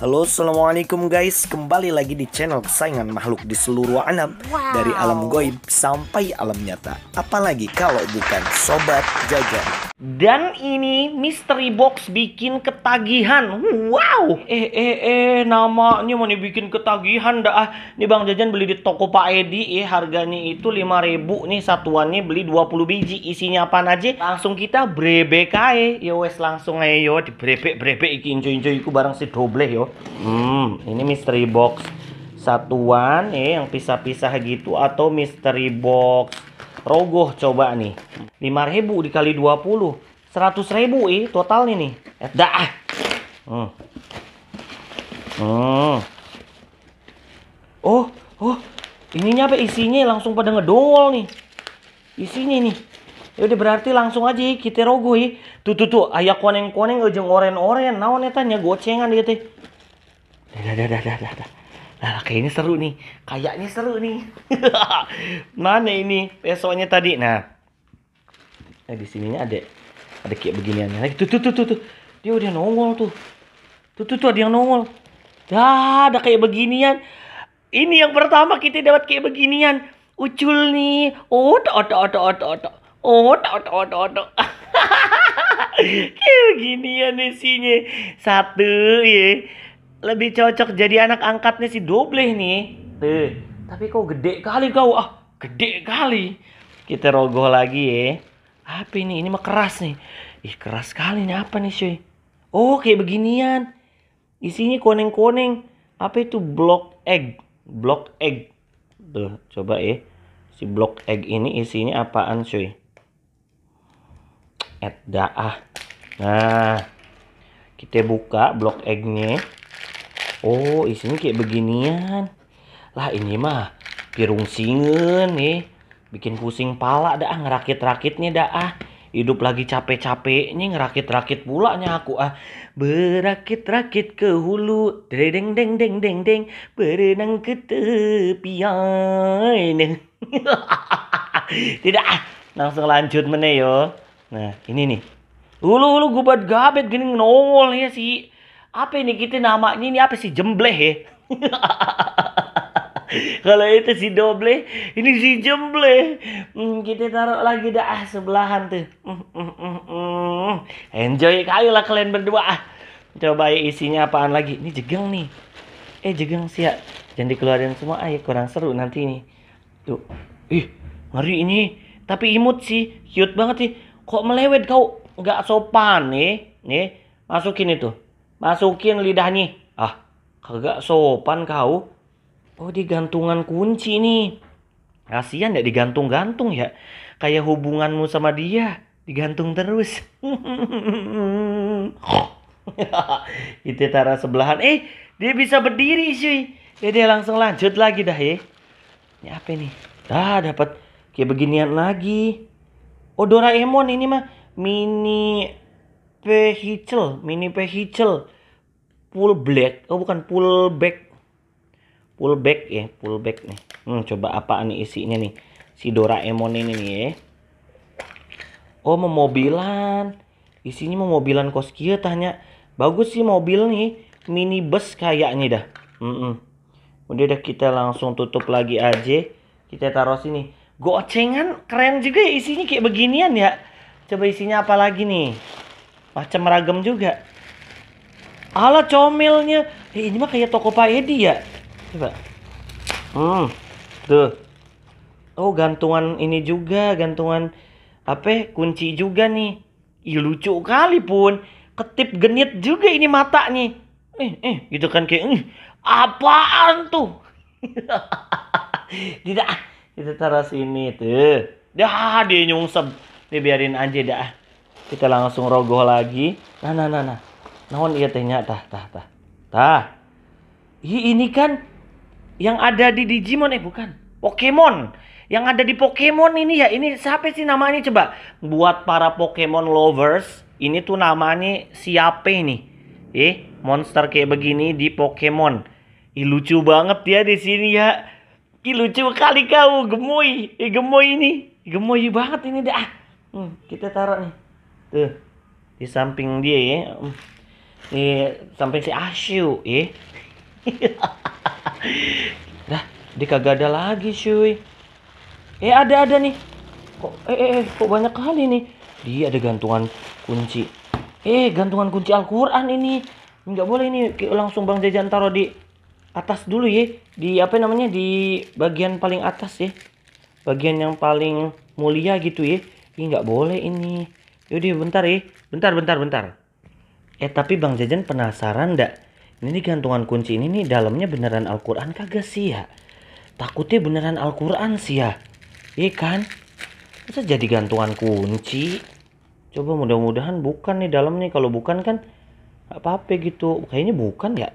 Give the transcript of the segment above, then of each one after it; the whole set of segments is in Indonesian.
Halo Assalamualaikum guys Kembali lagi di channel kesayangan makhluk di seluruh alam wow. Dari alam goib sampai alam nyata Apalagi kalau bukan Sobat Jajan dan ini mystery box bikin ketagihan. Wow. Eh eh eh namanya mau bikin ketagihan dah. Ah, Ini Bang Jajan beli di toko Pak Edi eh harganya itu 5000 nih satuannya beli 20 biji. Isinya apa aja? Langsung kita brebek ae. Ya wes langsung ae yo dibrebek-brebek iki incu-incu iku bareng si doble yo. Hmm, ini mystery box satuan eh yang pisah-pisah gitu atau mystery box rogoh coba nih ribu dikali 20 100.000 eh total nih dah hmm. hmm. oh oh ininya apa isinya langsung pada ngedongol nih isinya nih Ya udah berarti langsung aja kita rogoh ih. Tuh tuh tuh ayah koneng-koneng ujung oren-oren. Naon etanya ya, gocengan dia teh. dah dah dah dah dah. Nah, kayaknya seru nih. Kayaknya seru nih. Mana ini Pesonya tadi? Nah, nah di sininya ada ada kayak beginian lagi. Tuh, tuh, tuh, tuh, tuh. Dia udah nongol tuh. Tuh, tuh, tuh ada yang nongol. Dah, ya, ada kayak beginian. Ini yang pertama kita dapat kayak beginian. Ucul nih. Oto, oto, oto, oto, Oh, Oto, oto, oto, oto. kayak beginian isinya. Satu, ya lebih cocok jadi anak angkatnya si Doble nih. Tuh. Eh, tapi kau gede kali kau. Ah, gede kali. Kita rogoh lagi ya. Apa ini? Ini mah keras nih. Ih, keras kali nih apa nih, cuy? Oh, kayak beginian. Isinya koneng-koneng. Apa itu block egg? Block egg. Tuh, coba ya. Si block egg ini isinya apaan, cuy? Edda ah. Nah, kita buka block eggnya. Oh isinya kayak beginian lah ini mah pirung singen nih bikin pusing pala dah ngerakit-rakitnya dah ah hidup lagi capek-capeknya ngerakit-rakit nya aku ah berakit-rakit ke hulu deng deng deng deng deng berenang ke tepian tidak ah langsung lanjut meneh yo nah ini nih hulu hulu buat gabet gini nongol ya sih apa ini kita gitu namanya ini apa sih jembleh ya kalau itu si doble ini si jemble hmm, kita taruh lagi dah ah, sebelahan tuh hmm, hmm, hmm, hmm. enjoy kayu lah kalian berdua ah. coba ya isinya apaan lagi ini jegang nih eh jegeng sih ya jangan dikeluarin semua ah ya kurang seru nanti nih. tuh ih ngeri ini tapi imut sih cute banget sih kok melewet kau nggak sopan nih nih masukin itu Masukin lidahnya. Ah, kagak sopan kau. Oh, digantungan kunci nih. Kasian ya digantung-gantung ya. Kayak hubunganmu sama dia digantung terus. Itu tara sebelahan. Eh, dia bisa berdiri sih. Ya, dia langsung lanjut lagi dah ya. Ini apa nih? Dah dapat kayak beginian lagi. Oh Doraemon ini mah mini Pehicel, mini Pehicel, pull black, oh bukan pull back, pull back ya, pull back nih. Hmm, coba apa nih isinya nih, si Doraemon ini nih ya. Oh memobilan, isinya memobilan kos kia tanya, bagus sih mobil nih, mini bus kayaknya dah. Mm -mm. Udah dah kita langsung tutup lagi aja, kita taruh sini. Gocengan keren juga ya isinya kayak beginian ya. Coba isinya apa lagi nih? macam ragam juga ala comelnya eh, ini mah kayak toko Pak Edi ya coba hmm tuh oh gantungan ini juga gantungan apa kunci juga nih Ih, lucu kali pun ketip genit juga ini mata nih eh eh gitu kan kayak eh, apaan tuh tidak kita ah, taruh sini tuh dah dia nyungsep dia biarin aja dah kita langsung rogoh lagi nah nah nah nah nawan iya tehnya tah tah tah tah hi ini kan yang ada di Digimon eh bukan Pokemon yang ada di Pokemon ini ya ini siapa sih namanya coba buat para Pokemon lovers ini tuh namanya siapa ini eh monster kayak begini di Pokemon Ih, lucu banget ya di sini ya Ih, lucu kali kau gemoy Ih, gemoy ini gemoy banget ini dah hmm, kita taruh nih tuh eh, di samping dia ya di samping si Asyu ya eh. dah dia kagak ada lagi cuy eh ada ada nih kok eh, eh kok banyak kali nih dia ada gantungan kunci eh gantungan kunci Al-Quran ini nggak boleh ini langsung bang jajan taruh di atas dulu ya di apa namanya di bagian paling atas ya bagian yang paling mulia gitu ya ini nggak boleh ini Yudi, bentar ya, bentar bentar bentar. Eh tapi Bang Jajan penasaran ndak? Ini gantungan kunci ini nih dalamnya beneran Al-Quran kagak sih ya? Takutnya beneran Al-Quran sih ya? Iya kan? Masa jadi gantungan kunci? Coba mudah-mudahan bukan nih dalamnya. Kalau bukan kan apa-apa gitu. Kayaknya bukan ya?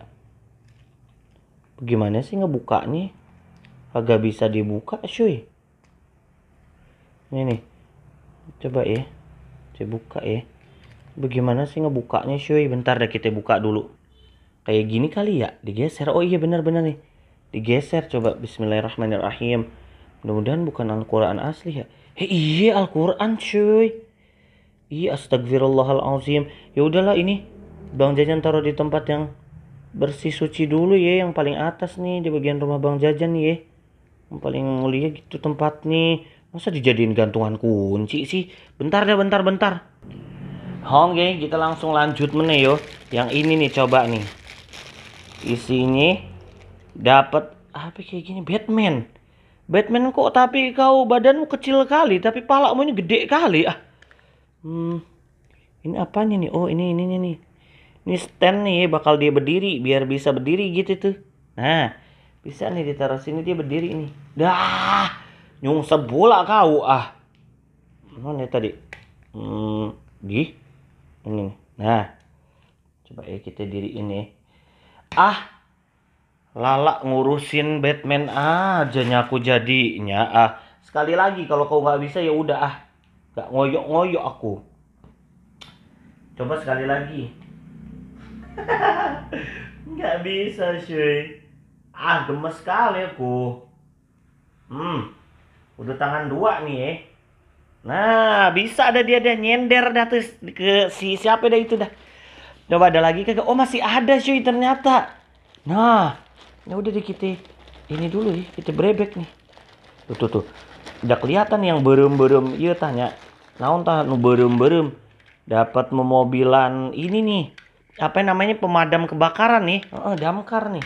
Gimana sih ngebuka nih? Kagak bisa dibuka cuy. Ini nih. Coba ya saya buka ya bagaimana sih ngebukanya cuy bentar deh kita buka dulu kayak gini kali ya digeser oh iya benar-benar nih digeser coba bismillahirrahmanirrahim mudah-mudahan bukan Al-Quran asli ya Hei, eh, iya Al-Quran cuy iya astagfirullahalazim ya udahlah ini Bang Jajan taruh di tempat yang bersih suci dulu ya yang paling atas nih di bagian rumah Bang Jajan ya yang paling mulia gitu tempat nih Masa dijadiin gantungan kunci sih? Bentar deh, bentar, bentar. Oke, kita langsung lanjut meneh yo. Yang ini nih coba nih. Isinya dapat apa kayak gini Batman. Batman kok tapi kau badanmu kecil kali tapi palakmu ini gede kali ah. Hmm. Ini apanya nih? Oh, ini ini ini nih. Ini stand nih bakal dia berdiri biar bisa berdiri gitu tuh. Nah, bisa nih ditaruh sini dia berdiri nih. Dah nyung sebula kau ah mana tadi hmm, di ini nah coba ya kita diri ini ah lala ngurusin Batman aja nyaku jadinya ah sekali lagi kalau kau nggak bisa ya udah ah nggak ngoyok ngoyok aku coba sekali lagi nggak bisa cuy ah gemes sekali aku hmm udah tangan dua nih eh nah bisa ada dia ada nyender dah tuh ke si siapa dah itu dah coba ada lagi kagak oh masih ada cuy ternyata nah ya udah deh kita ini dulu ya kita brebek nih tuh tuh tuh udah kelihatan yang berem-berem iya tanya naon tah nu berem-berem dapat memobilan ini nih apa namanya pemadam kebakaran nih oh, damkar nih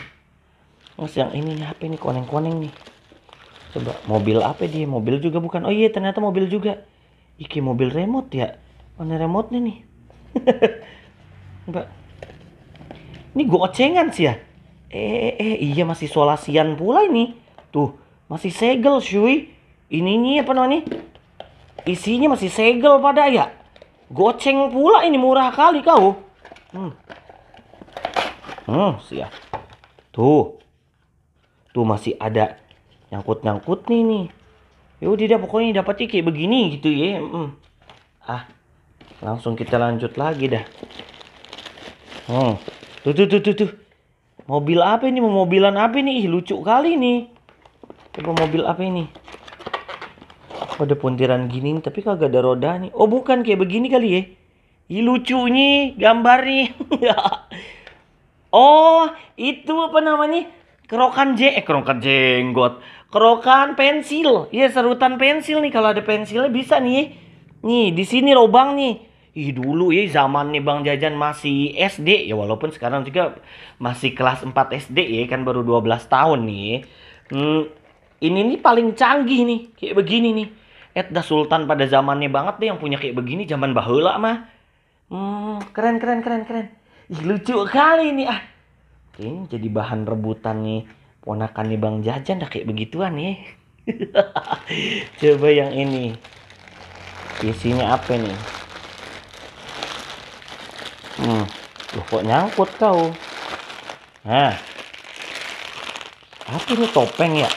Mas yang ini nih apa ini koneng-koneng nih coba mobil apa dia mobil juga bukan oh iya ternyata mobil juga iki mobil remote ya mana remote nih mbak ini gocengan ocengan sih ya eh, eh, eh iya masih solasian pula ini tuh masih segel cuy ini nih apa namanya isinya masih segel pada ya goceng pula ini murah kali kau hmm hmm sih ya tuh tuh masih ada nyangkut-nyangkut nih nih yaudah dah pokoknya dapat kayak begini gitu ya hmm. ah langsung kita lanjut lagi dah hmm. tuh tuh tuh tuh tuh mobil apa ini mobilan apa ini Ih, lucu kali nih coba mobil apa ini ada puntiran gini tapi kagak ada roda nih oh bukan kayak begini kali ya Ih, lucunya gambarnya oh itu apa namanya kerokan je eh kerokan jenggot kerokan pensil ya serutan pensil nih kalau ada pensilnya bisa nih nih di sini lubang nih Ih dulu ya zaman nih Bang Jajan masih SD ya walaupun sekarang juga masih kelas 4 SD ya kan baru 12 tahun nih. Hmm, ini nih paling canggih nih kayak begini nih. Edda eh, Sultan pada zamannya banget deh yang punya kayak begini zaman bahula mah. Hmm, keren keren keren keren. Ih lucu kali nih ah ini jadi bahan rebutan nih ponakan nih bang jajan dah kayak begituan nih. coba yang ini isinya apa nih hmm loh kok nyangkut kau nah apa ini topeng ya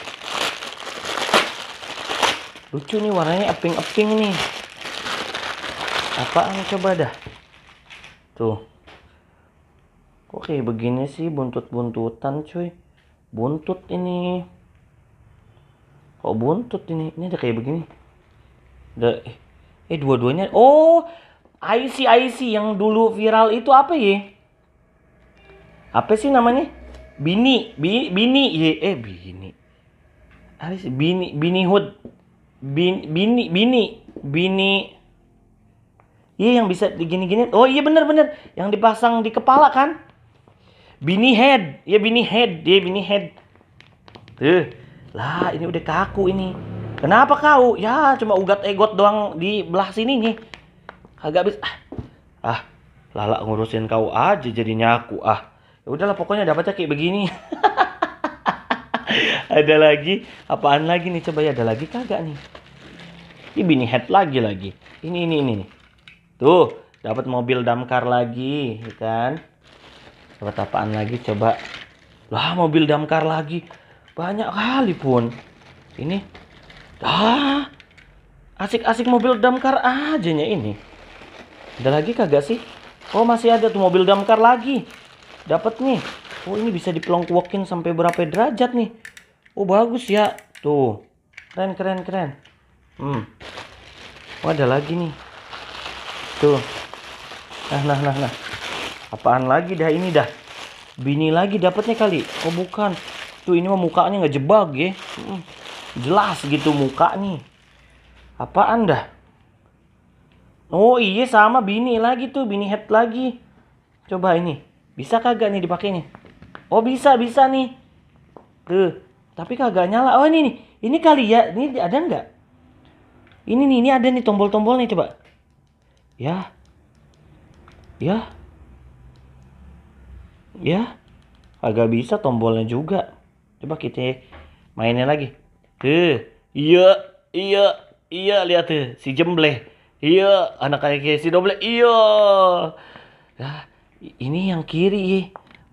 lucu nih warnanya eping-eping nih apaan coba dah tuh Oke, begini sih buntut-buntutan cuy. Buntut ini. Kok buntut ini? Ini ada kayak begini. Ada, eh, eh dua-duanya. Oh, IC IC yang dulu viral itu apa ya? Apa sih namanya? Bini, bini, bini, ye, eh bini. Apa sih? Bini, bini hood. Bini, bini, bini, bini. Iya yang bisa gini-gini. Oh iya bener-bener yang dipasang di kepala kan? Bini head, ya bini head, dia bini head. Tuh, eh, lah ini udah kaku ini. Kenapa kau? Ya cuma ugat egot doang di belah sini nih. Kagak habis. Ah, ah lala ngurusin kau aja jadinya aku ah. Ya udahlah pokoknya dapatnya kayak begini. ada lagi apaan lagi nih coba ya ada lagi kagak nih. Ini bini head lagi lagi. Ini ini ini. Tuh, dapat mobil damkar lagi, ya kan? Dapat apaan lagi coba lah mobil damkar lagi banyak kali pun ini ah asik-asik mobil damkar aja nya ini ada lagi kagak sih oh masih ada tuh mobil damkar lagi dapat nih oh ini bisa dipelongkuokin sampai berapa derajat nih oh bagus ya tuh keren keren keren hmm oh ada lagi nih tuh nah nah nah nah apaan lagi dah ini dah bini lagi dapatnya kali oh bukan tuh ini mah mukanya nggak jebak ya jelas gitu muka nih apaan dah oh iya sama bini lagi tuh bini head lagi coba ini bisa kagak nih dipakai nih oh bisa bisa nih tuh tapi kagak nyala oh ini nih ini kali ya ini ada nggak ini nih ini ada nih tombol-tombol nih coba ya ya ya agak bisa tombolnya juga coba kita mainnya lagi ke iya iya iya lihat tuh si jemble iya anak kayak si doble iya nah, ini yang kiri ya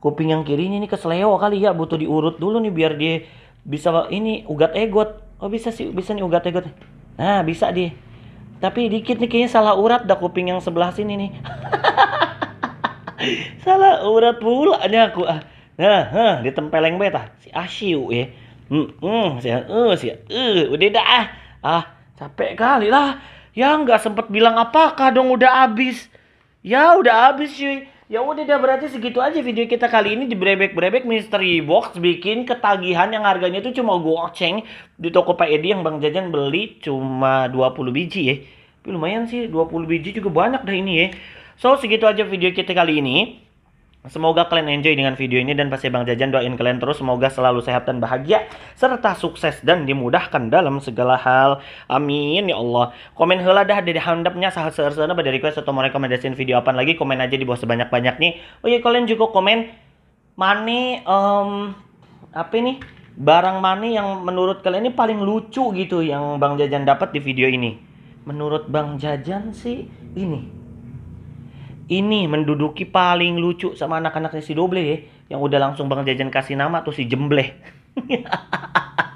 kuping yang kiri ini, ini kesleo kali ya butuh diurut dulu nih biar dia bisa ini ugat egot oh bisa sih bisa nih ugat egot nah bisa dia tapi dikit nih kayaknya salah urat dah kuping yang sebelah sini nih salah urat pula nya aku ah nah huh, ditempeleng beta si asiu ya hmm, hmm si eh uh, si eh uh, udah dah ah ah capek kali lah ya nggak sempet bilang apakah dong udah abis ya udah abis cuy Ya udah dah berarti segitu aja video kita kali ini di brebek-brebek mystery box bikin ketagihan yang harganya tuh cuma goceng di toko pak edi yang Bang Jajan beli cuma 20 biji ya. Tapi lumayan sih 20 biji juga banyak dah ini ya. So segitu aja video kita kali ini. Semoga kalian enjoy dengan video ini dan pasti Bang Jajan doain kalian terus semoga selalu sehat dan bahagia serta sukses dan dimudahkan dalam segala hal. Amin ya Allah. Komen heula dah dari handapnya sahat seersana bade request atau mau rekomendasiin video apa lagi komen aja di bawah sebanyak-banyak nih. Oh iya kalian juga komen mani um, apa nih? Barang mani yang menurut kalian ini paling lucu gitu yang Bang Jajan dapat di video ini. Menurut Bang Jajan sih ini ini menduduki paling lucu sama anak-anaknya si Doble ya yang udah langsung Bang Jajan kasih nama tuh si Jembleh.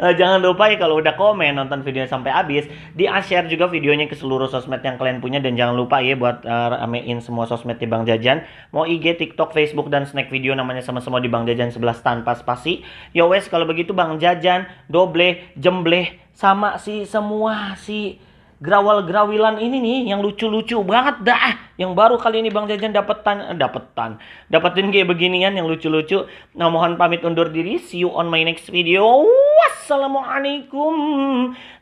Eh, jangan lupa ya kalau udah komen nonton videonya sampai habis, di share juga videonya ke seluruh sosmed yang kalian punya dan jangan lupa ya buat uh, ramein semua sosmed di Bang Jajan. Mau IG, TikTok, Facebook dan snack video namanya sama-sama di Bang Jajan 11 tanpa spasi. Yo wes kalau begitu Bang Jajan, Doble, Jembleh sama si semua si Grawal grawilan ini nih yang lucu-lucu banget dah. Yang baru kali ini Bang Jajan dapetan eh, dapetan. Dapetin kayak beginian yang lucu-lucu. Nah, mohon pamit undur diri. See you on my next video. Wassalamualaikum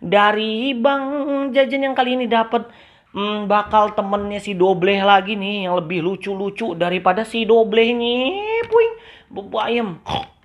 dari Bang Jajan yang kali ini dapet hmm, bakal temennya si Dobleh lagi nih yang lebih lucu-lucu daripada si Doblehnya. Puing, ayam.